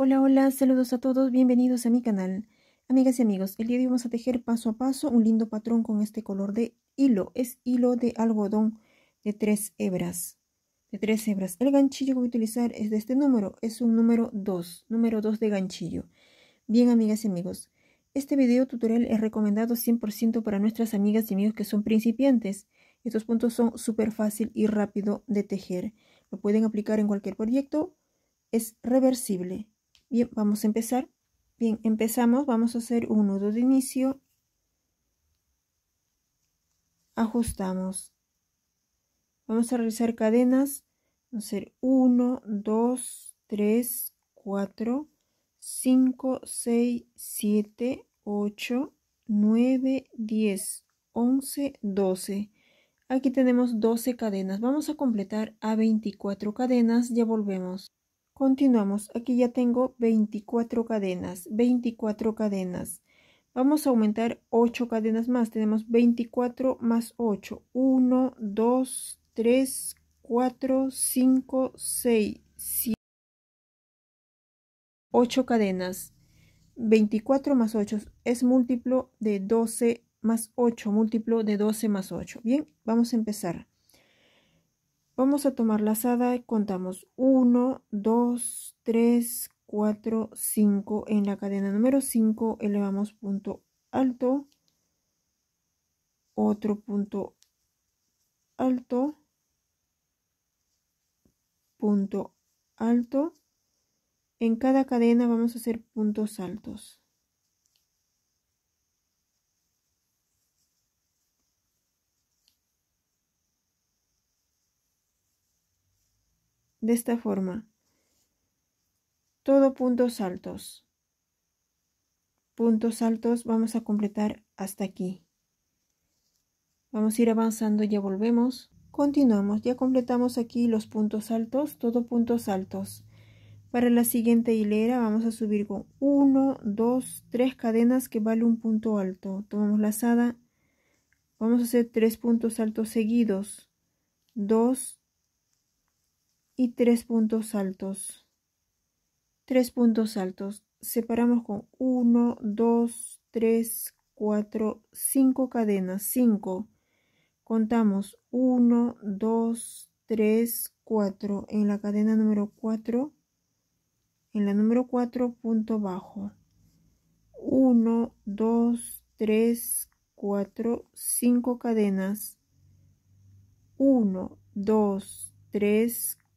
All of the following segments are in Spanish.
Hola, hola, saludos a todos, bienvenidos a mi canal. Amigas y amigos, el día de hoy vamos a tejer paso a paso un lindo patrón con este color de hilo. Es hilo de algodón de tres hebras. De tres hebras. El ganchillo que voy a utilizar es de este número, es un número 2, número 2 de ganchillo. Bien, amigas y amigos, este video tutorial es recomendado 100% para nuestras amigas y amigos que son principiantes. Estos puntos son súper fácil y rápido de tejer. Lo pueden aplicar en cualquier proyecto. Es reversible. Bien, vamos a empezar. Bien, empezamos. Vamos a hacer un nudo de inicio. Ajustamos. Vamos a realizar cadenas. Vamos a hacer 1, 2, 3, 4, 5, 6, 7, 8, 9, 10, 11, 12. Aquí tenemos 12 cadenas. Vamos a completar a 24 cadenas. Ya volvemos. Continuamos. Aquí ya tengo 24 cadenas. 24 cadenas. Vamos a aumentar 8 cadenas más. Tenemos 24 más 8. 1, 2, 3, 4, 5, 6, 7. 8 cadenas. 24 más 8 es múltiplo de 12 más 8, múltiplo de 12 más 8. Bien, vamos a empezar. Vamos a tomar la lazada y contamos 1, 2, 3, 4, 5. En la cadena número 5 elevamos punto alto, otro punto alto, punto alto. En cada cadena vamos a hacer puntos altos. de esta forma. Todo puntos altos. Puntos altos vamos a completar hasta aquí. Vamos a ir avanzando, ya volvemos. Continuamos, ya completamos aquí los puntos altos, todo puntos altos. Para la siguiente hilera vamos a subir con 1, 2, 3 cadenas que vale un punto alto. Tomamos la lazada, vamos a hacer 3 puntos altos seguidos, 2, y tres puntos altos. Tres puntos altos. Separamos con 1, 2, 3, 4, 5 cadenas. 5. Contamos 1, 2, 3, 4. En la cadena número 4. En la número 4, punto bajo. 1, 2, 3, 4, 5 cadenas. 1, 2, 3,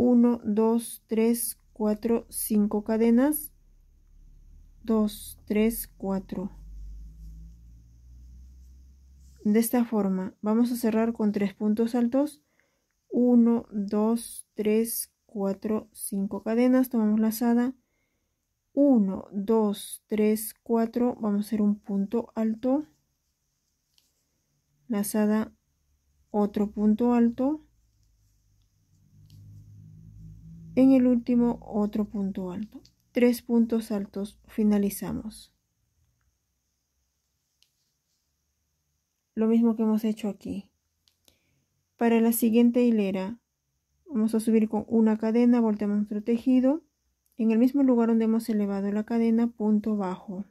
1, 2, 3, 4, 5 cadenas. 2, 3, 4. De esta forma, vamos a cerrar con tres puntos altos. 1, 2, 3, 4, 5 cadenas. Tomamos lazada. 1, 2, 3, 4. Vamos a hacer un punto alto. Lazada. Otro punto alto En el último, otro punto alto. Tres puntos altos. Finalizamos. Lo mismo que hemos hecho aquí. Para la siguiente hilera, vamos a subir con una cadena, volteamos nuestro tejido. En el mismo lugar donde hemos elevado la cadena, punto bajo.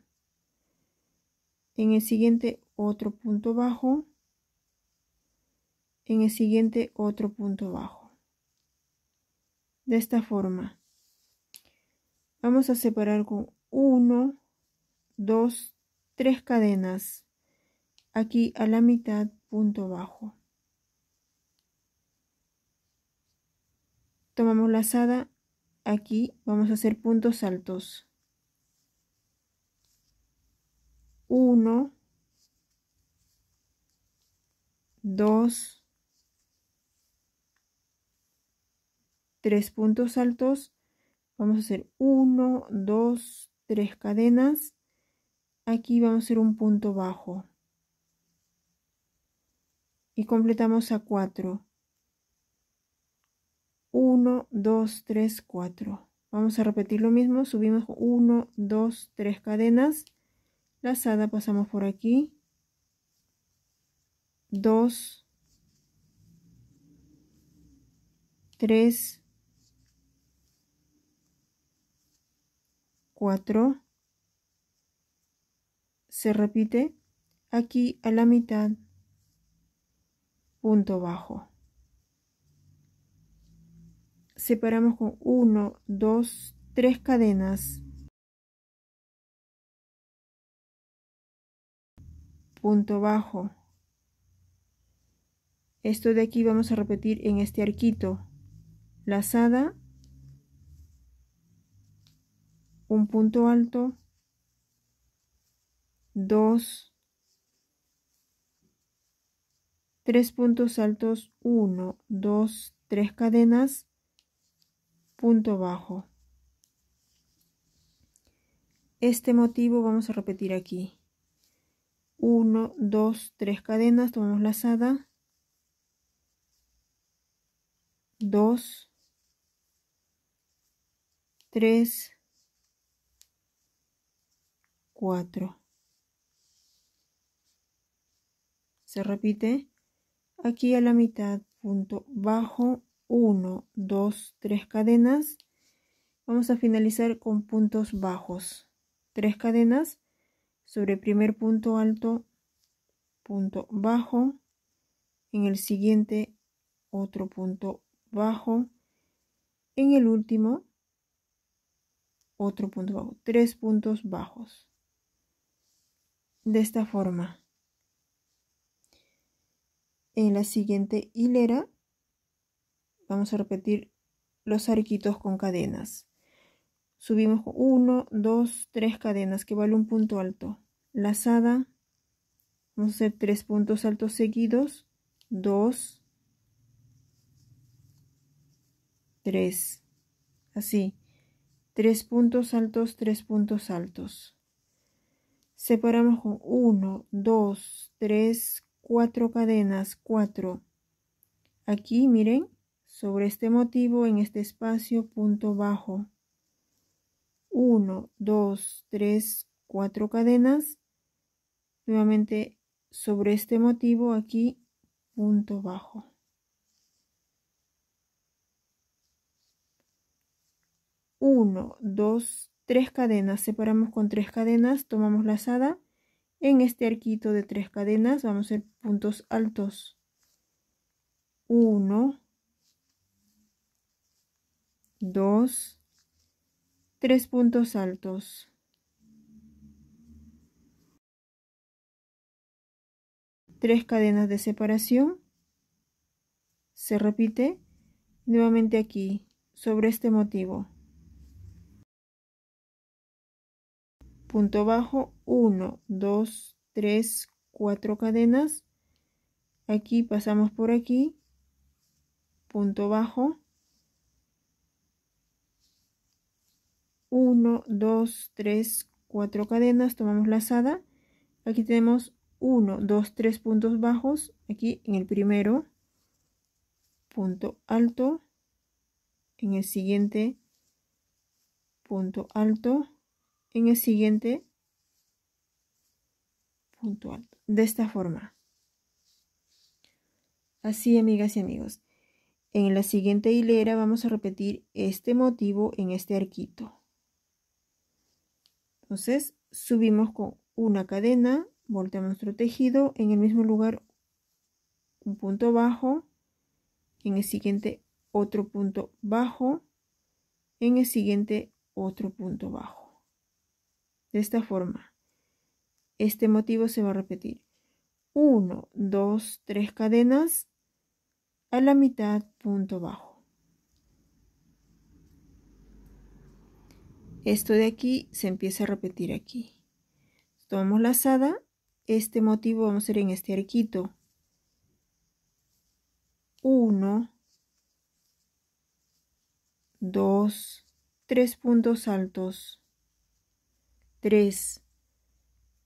En el siguiente, otro punto bajo. En el siguiente, otro punto bajo de esta forma. Vamos a separar con 1, 2, 3 cadenas. Aquí a la mitad, punto bajo. Tomamos lazada. Aquí vamos a hacer puntos altos. 1, 2, tres puntos altos. Vamos a hacer 1, 2, 3 cadenas. Aquí vamos a hacer un punto bajo. Y completamos a 4. 1, 2, 3, 4. Vamos a repetir lo mismo. Subimos 1, 2, 3 cadenas. Lazada pasamos por aquí. 2, 3, 4 se repite aquí a la mitad punto bajo separamos con 1 2 3 cadenas punto bajo esto de aquí vamos a repetir en este arquito lazada un punto alto, dos, tres puntos altos, 1 dos, tres cadenas, punto bajo. Este motivo vamos a repetir aquí. 1, 2, 3 cadenas, tomamos lazada. 2, 3, 4. Se repite aquí a la mitad, punto bajo, 1, 2, 3 cadenas. Vamos a finalizar con puntos bajos. 3 cadenas sobre primer punto alto, punto bajo. En el siguiente, otro punto bajo. En el último, otro punto bajo. Tres puntos bajos de esta forma. En la siguiente hilera vamos a repetir los arquitos con cadenas. Subimos 1, 2, 3 cadenas que vale un punto alto. Lazada, vamos a hacer 3 puntos altos seguidos, 2, 3, así. tres puntos altos, tres puntos altos. Separamos con 1, 2, 3, 4 cadenas, 4. Aquí, miren, sobre este motivo en este espacio punto bajo. 1, 2, 3, 4 cadenas. Nuevamente sobre este motivo aquí punto bajo. 1 2 tres cadenas, separamos con tres cadenas, tomamos lazada, en este arquito de tres cadenas vamos a hacer puntos altos, 1, 2, 3 puntos altos. Tres cadenas de separación. Se repite nuevamente aquí, sobre este motivo. punto bajo 1 2 3 4 cadenas aquí pasamos por aquí punto bajo 1 2 3 4 cadenas tomamos lazada aquí tenemos 1 2 3 puntos bajos aquí en el primero punto alto en el siguiente punto alto en el siguiente punto alto, de esta forma. Así, amigas y amigos, en la siguiente hilera vamos a repetir este motivo en este arquito. Entonces, subimos con una cadena, volteamos nuestro tejido, en el mismo lugar un punto bajo, en el siguiente otro punto bajo, en el siguiente otro punto bajo. De esta forma, este motivo se va a repetir. 1, 2, 3 cadenas a la mitad, punto bajo. Esto de aquí se empieza a repetir aquí. Tomamos la lazada. Este motivo vamos a hacer en este arquito. 1, 2, 3 puntos altos. 3,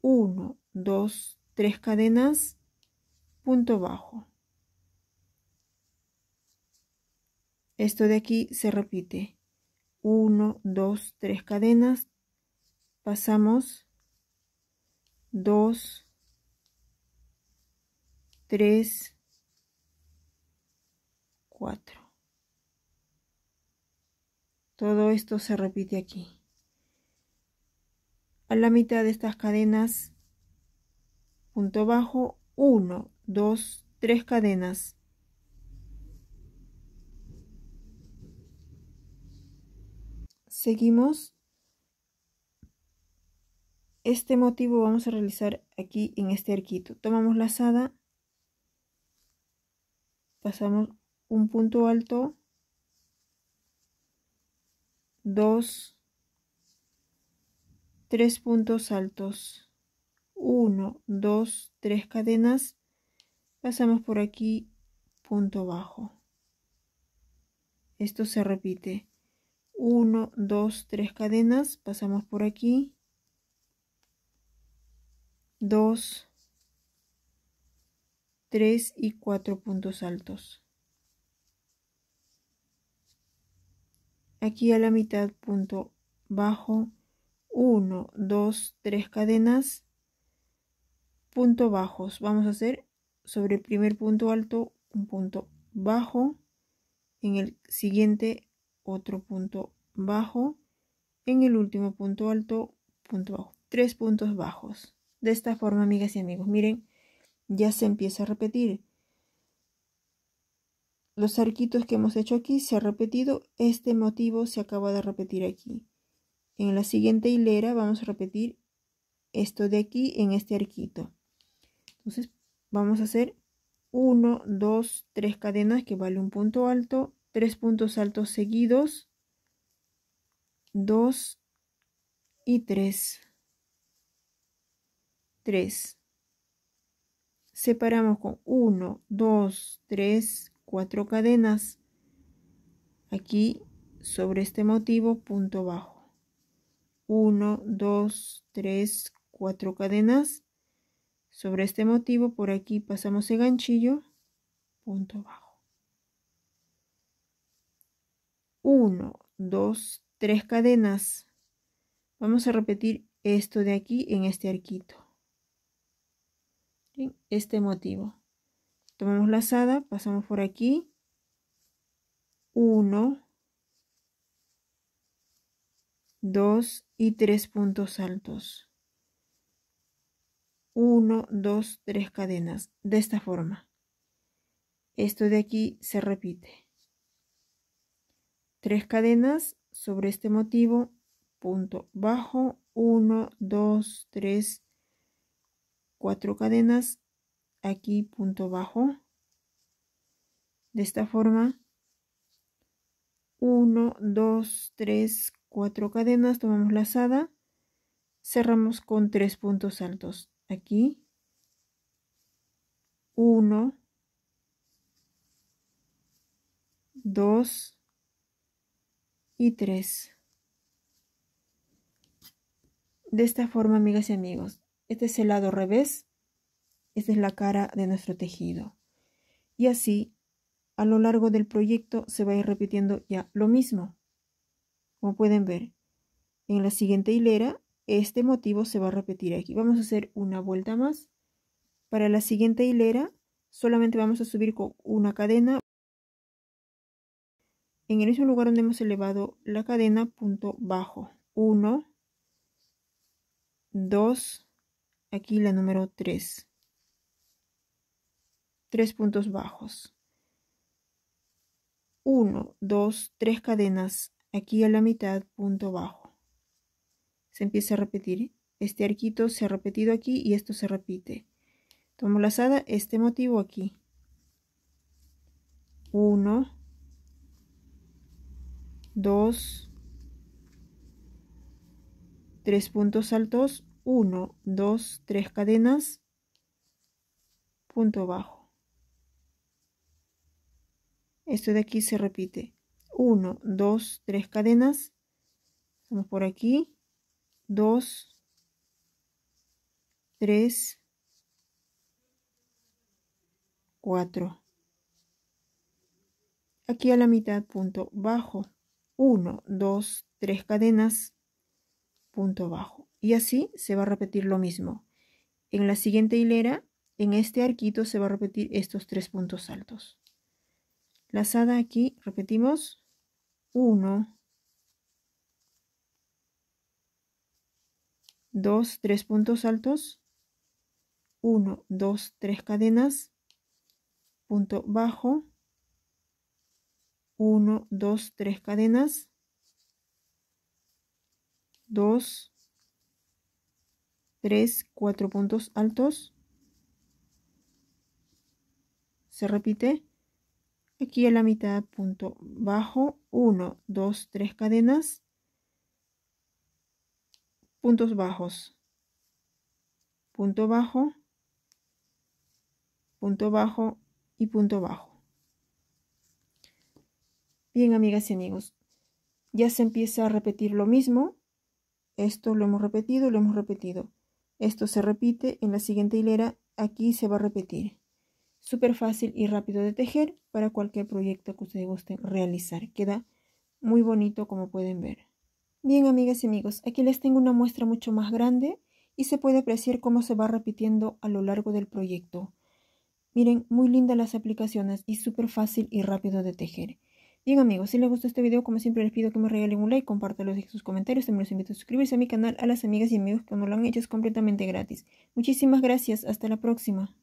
1, 2, 3 cadenas, punto bajo. Esto de aquí se repite. 1, 2, 3 cadenas, pasamos 2, 3, 4. Todo esto se repite aquí a la mitad de estas cadenas, punto bajo, 1, 2, 3 cadenas. Seguimos. Este motivo vamos a realizar aquí en este arquito. Tomamos lazada, pasamos un punto alto, 2, tres puntos altos. 1, 2, 3 cadenas. Pasamos por aquí, punto bajo. Esto se repite. 1, 2, 3 cadenas. Pasamos por aquí. 2, 3 y 4 puntos altos. Aquí a la mitad punto bajo 1, 2, 3 cadenas, punto bajos. Vamos a hacer sobre el primer punto alto un punto bajo, en el siguiente otro punto bajo, en el último punto alto, punto bajo. Tres puntos bajos. De esta forma, amigas y amigos, miren, ya se empieza a repetir. Los arquitos que hemos hecho aquí se ha repetido, este motivo se acaba de repetir aquí. En la siguiente hilera vamos a repetir esto de aquí en este arquito. Entonces vamos a hacer 1, 2, 3 cadenas que vale un punto alto, 3 puntos altos seguidos, 2 y 3. 3. Separamos con 1, 2, 3, 4 cadenas. Aquí sobre este motivo punto bajo. 1, 2, 3, 4 cadenas. Sobre este motivo, por aquí pasamos el ganchillo, punto abajo. 1, 2, 3 cadenas. Vamos a repetir esto de aquí en este arquito. ¿Sí? Este motivo. Tomamos la lazada, pasamos por aquí. 1, 2 y 3 puntos altos. 1, 2, 3 cadenas. De esta forma. Esto de aquí se repite. 3 cadenas sobre este motivo. Punto bajo. 1, 2, 3, 4 cadenas. Aquí punto bajo. De esta forma. 1, 2, 3, cuatro cadenas, tomamos lazada, cerramos con tres puntos altos. Aquí, uno, dos y tres. De esta forma, amigas y amigos, este es el lado revés, esta es la cara de nuestro tejido. Y así, a lo largo del proyecto se va a ir repitiendo ya lo mismo. Como pueden ver, en la siguiente hilera, este motivo se va a repetir aquí. Vamos a hacer una vuelta más. Para la siguiente hilera, solamente vamos a subir con una cadena. En el mismo lugar donde hemos elevado la cadena, punto bajo. 1, 2, aquí la número 3. Tres puntos bajos. 1, 2, 3 cadenas aquí a la mitad, punto bajo. Se empieza a repetir. ¿eh? Este arquito se ha repetido aquí y esto se repite. Tomo la lazada este motivo aquí. 1, 2, 3 puntos altos, 1, 2, 3 cadenas, punto bajo. Esto de aquí se repite. 1, 2, 3 cadenas. Vamos por aquí. 2, 3, 4. Aquí a la mitad, punto bajo. 1, 2, 3 cadenas, punto bajo. Y así se va a repetir lo mismo. En la siguiente hilera, en este arquito se va a repetir estos tres puntos altos lazada aquí repetimos 1, 2, 3 puntos altos, 1, 2, 3 cadenas, punto bajo, 1, 2, 3 cadenas, 2, 3, 4 puntos altos, se repite, aquí a la mitad punto bajo 1 2 3 cadenas puntos bajos punto bajo punto bajo y punto bajo bien amigas y amigos ya se empieza a repetir lo mismo esto lo hemos repetido lo hemos repetido esto se repite en la siguiente hilera aquí se va a repetir súper fácil y rápido de tejer para cualquier proyecto que ustedes gusten realizar. Queda muy bonito como pueden ver. Bien amigas y amigos, aquí les tengo una muestra mucho más grande y se puede apreciar cómo se va repitiendo a lo largo del proyecto. Miren, muy lindas las aplicaciones y súper fácil y rápido de tejer. Bien amigos, si les gustó este video, como siempre les pido que me regalen un like, compártanlo y sus comentarios, también los invito a suscribirse a mi canal, a las amigas y amigos que no lo han hecho, es completamente gratis. Muchísimas gracias, hasta la próxima.